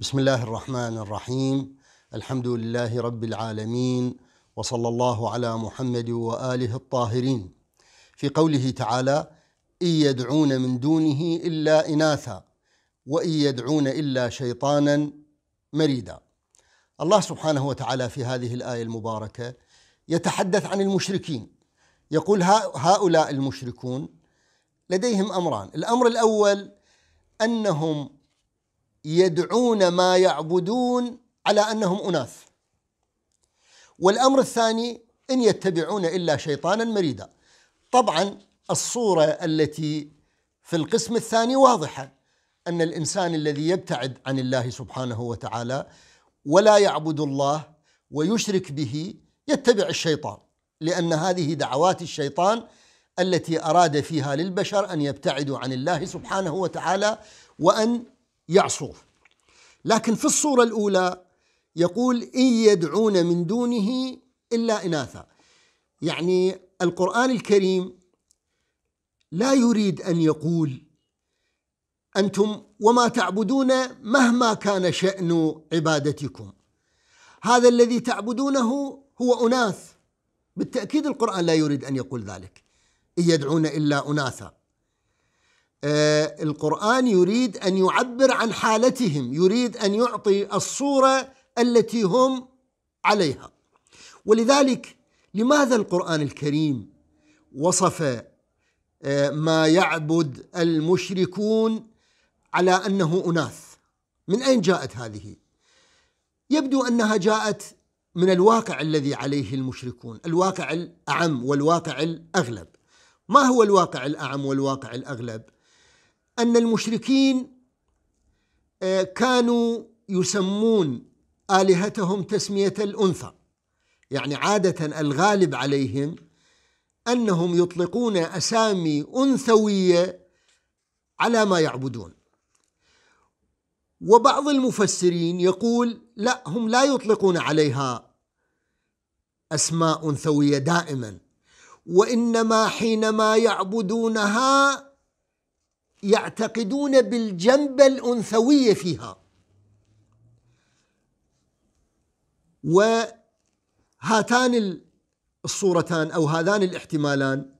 بسم الله الرحمن الرحيم الحمد لله رب العالمين وصلى الله على محمد واله الطاهرين في قوله تعالى ان يدعون من دونه الا اناثا وان يدعون الا شيطانا مريدا الله سبحانه وتعالى في هذه الايه المباركه يتحدث عن المشركين يقول هؤلاء المشركون لديهم امران الامر الاول انهم يدعون ما يعبدون على انهم اناث والامر الثاني ان يتبعون الا شيطانا مريدا طبعا الصوره التي في القسم الثاني واضحه ان الانسان الذي يبتعد عن الله سبحانه وتعالى ولا يعبد الله ويشرك به يتبع الشيطان لان هذه دعوات الشيطان التي اراد فيها للبشر ان يبتعدوا عن الله سبحانه وتعالى وان يعصوه لكن في الصورة الأولى يقول إن يدعون من دونه إلا إناثا يعني القرآن الكريم لا يريد أن يقول أنتم وما تعبدون مهما كان شأن عبادتكم هذا الذي تعبدونه هو أناث بالتأكيد القرآن لا يريد أن يقول ذلك إن يدعون إلا أناثا آه، القرآن يريد أن يعبر عن حالتهم يريد أن يعطي الصورة التي هم عليها ولذلك لماذا القرآن الكريم وصف آه، ما يعبد المشركون على أنه أناث من أين جاءت هذه؟ يبدو أنها جاءت من الواقع الذي عليه المشركون الواقع الأعم والواقع الأغلب ما هو الواقع الأعم والواقع الأغلب؟ أن المشركين آه، كانوا يسمون آلهتهم تسمية الأنثى يعني عادة الغالب عليهم أنهم يطلقون أسامي أنثوية على ما يعبدون وبعض المفسرين يقول لا هم لا يطلقون عليها أسماء أنثوية دائما وإنما حينما يعبدونها يعتقدون بالجنبة الأنثوية فيها وهاتان الصورتان أو هذان الاحتمالان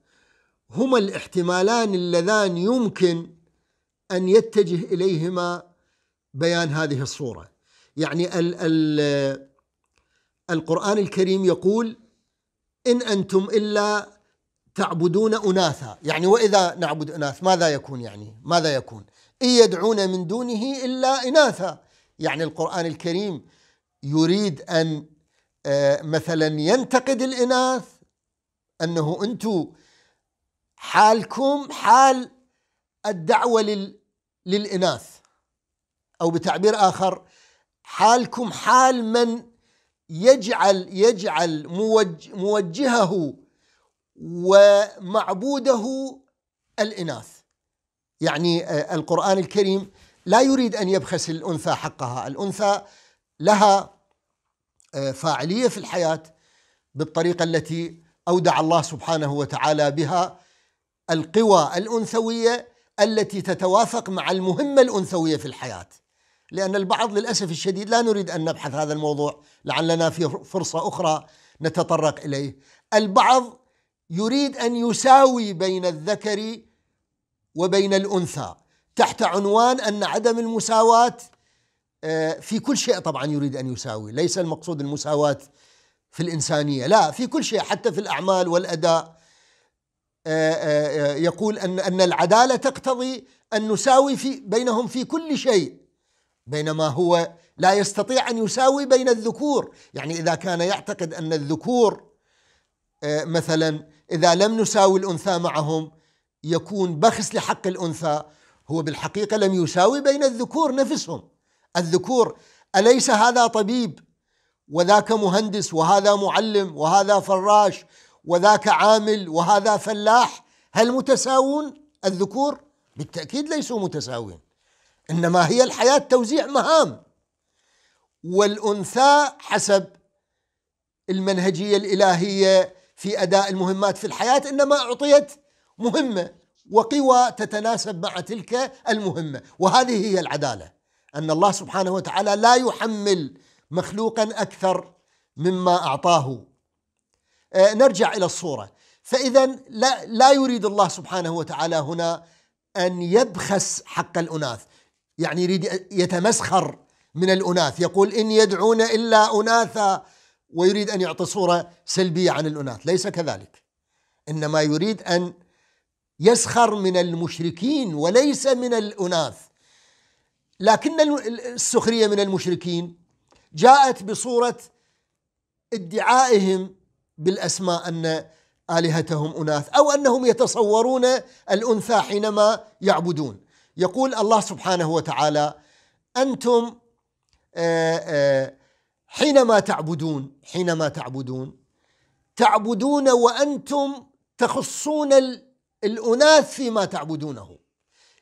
هما الاحتمالان اللذان يمكن أن يتجه إليهما بيان هذه الصورة يعني ال ال القرآن الكريم يقول إن أنتم إلا تعبدون أناثا يعني وإذا نعبد أناث ماذا يكون يعني ماذا يكون إن يدعون من دونه إلا إناثا يعني القرآن الكريم يريد أن آه، مثلا ينتقد الإناث أنه أنتم حالكم حال الدعوة للإناث أو بتعبير آخر حالكم حال من يجعل يجعل موجهه ومعبوده الاناث يعني آه، القران الكريم لا يريد ان يبخس الانثى حقها الانثى لها آه، فاعليه في الحياه بالطريقه التي اودع الله سبحانه وتعالى بها القوى الانثويه التي تتوافق مع المهمه الانثويه في الحياه لان البعض للاسف الشديد لا نريد ان نبحث هذا الموضوع لعلنا في فرصه اخرى نتطرق اليه البعض يريد ان يساوي بين الذكر وبين الانثى تحت عنوان ان عدم المساواه آه، في كل شيء طبعا يريد ان يساوي، ليس المقصود المساواه في الانسانيه، لا في كل شيء حتى في الاعمال والاداء آه، آه، يقول ان ان العداله تقتضي ان نساوي في بينهم في كل شيء بينما هو لا يستطيع ان يساوي بين الذكور، يعني اذا كان يعتقد ان الذكور آه، مثلا إذا لم نساوي الأنثى معهم يكون بخس لحق الأنثى هو بالحقيقة لم يساوي بين الذكور نفسهم الذكور أليس هذا طبيب وذاك مهندس وهذا معلم وهذا فراش وذاك عامل وهذا فلاح هل متساوون الذكور بالتأكيد ليسوا متساوين إنما هي الحياة توزيع مهام والأنثى حسب المنهجية الإلهية في أداء المهمات في الحياة إنما أعطيت مهمة وقوى تتناسب مع تلك المهمة وهذه هي العدالة أن الله سبحانه وتعالى لا يحمل مخلوقا أكثر مما أعطاه آه، نرجع إلى الصورة فإذا لا, لا يريد الله سبحانه وتعالى هنا أن يبخس حق الأناث يعني يريد يتمسخر من الأناث يقول إن يدعون إلا أناثا ويريد ان يعطي صوره سلبيه عن الاناث، ليس كذلك. انما يريد ان يسخر من المشركين وليس من الاناث. لكن السخريه من المشركين جاءت بصوره ادعائهم بالاسماء ان الهتهم اناث او انهم يتصورون الانثى حينما يعبدون. يقول الله سبحانه وتعالى: انتم آآ آه، آآ آه، حينما تعبدون حينما تعبدون تعبدون وانتم تخصون الاناث فيما تعبدونه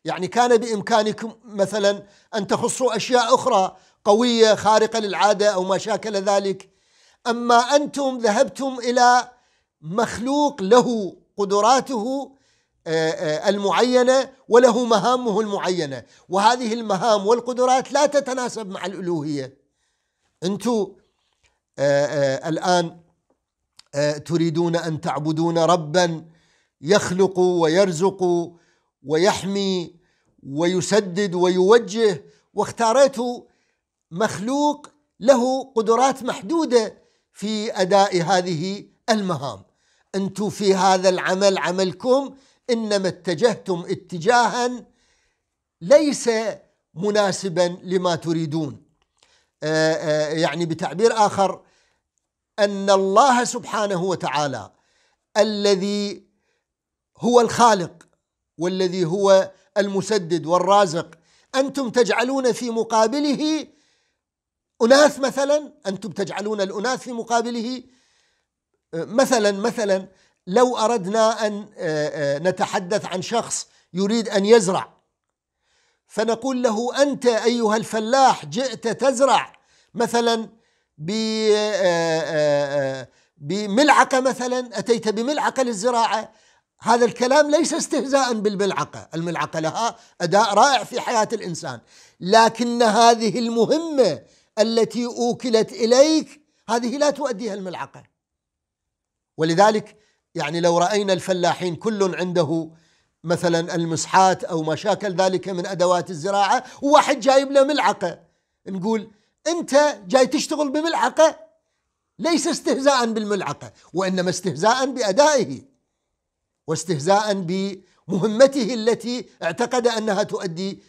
يعني كان بامكانكم مثلا ان تخصوا اشياء اخرى قويه خارقه للعاده او ما شاكل ذلك اما انتم ذهبتم الى مخلوق له قدراته المعينه وله مهامه المعينه وهذه المهام والقدرات لا تتناسب مع الالوهيه انتم آه، آه، الان آه، تريدون ان تعبدون ربا يخلق ويرزق ويحمي ويسدد ويوجه واختاريتوا مخلوق له قدرات محدوده في اداء هذه المهام انتم في هذا العمل عملكم انما اتجهتم اتجاها ليس مناسبا لما تريدون آه، آه، يعني بتعبير اخر ان الله سبحانه وتعالى الذي هو الخالق والذي هو المسدد والرازق انتم تجعلون في مقابله اناث مثلا انتم تجعلون الاناث في مقابله آه، مثلا مثلا لو اردنا ان نتحدث عن شخص يريد ان يزرع فنقول له انت ايها الفلاح جئت تزرع مثلا آه، آه، آه، بملعقه مثلا اتيت بملعقه للزراعه هذا الكلام ليس استهزاء بالملعقه، الملعقه لها اداء رائع في حياه الانسان، لكن هذه المهمه التي اوكلت اليك هذه لا تؤديها الملعقه. ولذلك يعني لو راينا الفلاحين كل عنده مثلا المسحات أو مشاكل ذلك من أدوات الزراعة وواحد جايب له ملعقة نقول أنت جاي تشتغل بملعقة ليس استهزاء بالملعقة وإنما استهزاء بأدائه واستهزاء بمهمته التي اعتقد أنها تؤدي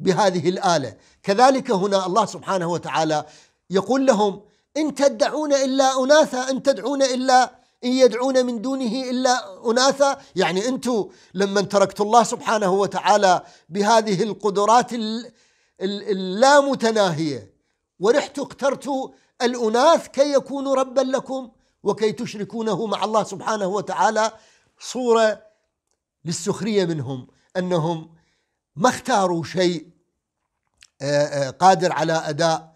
بهذه الآلة كذلك هنا الله سبحانه وتعالى يقول لهم إن تدعون إلا أناثا إن تدعون إلا إن يدعون من دونه إلا أناثا يعني أنتم لما تركت الله سبحانه وتعالى بهذه القدرات اللامتناهية ورحت اخترت الأناث كي يكونوا ربا لكم وكي تشركونه مع الله سبحانه وتعالى صورة للسخرية منهم أنهم ما اختاروا شيء قادر على أداء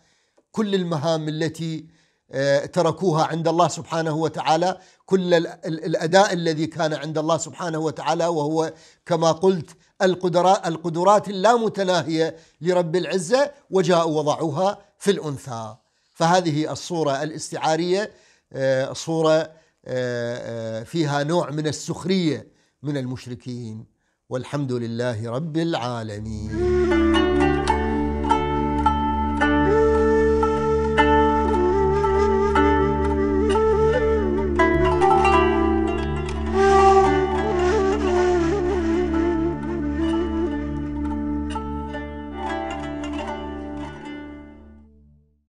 كل المهام التي آه، تركوها عند الله سبحانه وتعالى كل الاداء الذي كان عند الله سبحانه وتعالى وهو كما قلت القدرات القدرات اللامتناهيه لرب العزه وجاءوا وضعوها في الانثى فهذه الصوره الاستعاريه آه، صوره آه، فيها نوع من السخريه من المشركين والحمد لله رب العالمين